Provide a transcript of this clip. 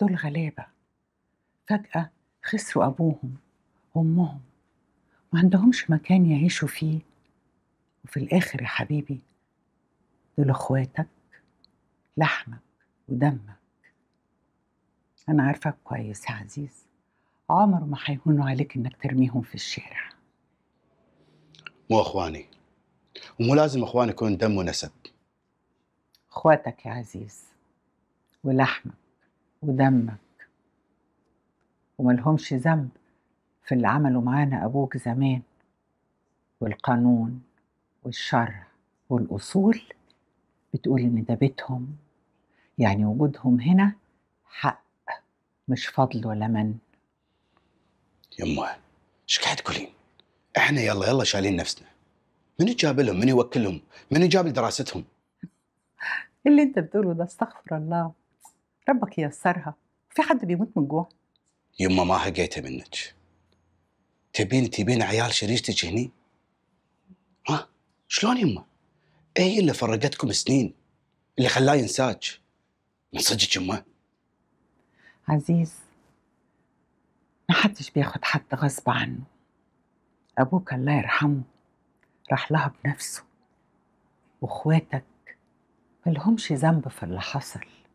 دول غلابة فجأة خسروا أبوهم وأمهم ما عندهمش مكان يعيشوا فيه وفي الآخر يا حبيبي دول إخواتك لحمك ودمك أنا عارفك كويس يا عزيز عمر ما هيهونوا عليك إنك ترميهم في الشارع مو إخواني ومو لازم إخواني يكون دم ونسب إخواتك يا عزيز ولحمك ودمك وملهمش ذنب في اللي عمله معانا أبوك زمان والقانون والشرع والأصول بتقول إن ده بيتهم يعني وجودهم هنا حق مش فضل ولا من يما ايش قاعد تقولين؟ احنا يلا يلا شايلين نفسنا من يجاب لهم؟ من يوكلهم؟ من يجابل دراستهم؟ اللي انت بتقوله ده استغفر الله ربك ييسرها في حد بيموت من جوع يما ما حقيتها منك تبين تبين عيال شريشتك هني ها شلون يما اي اللي فرقتكم سنين اللي خلاه ينساك من صدقك يما عزيز ما حدش بياخد حد غصب عنه ابوك الله يرحمه راح لها بنفسه واخواتك ملهمش ذنب في اللي حصل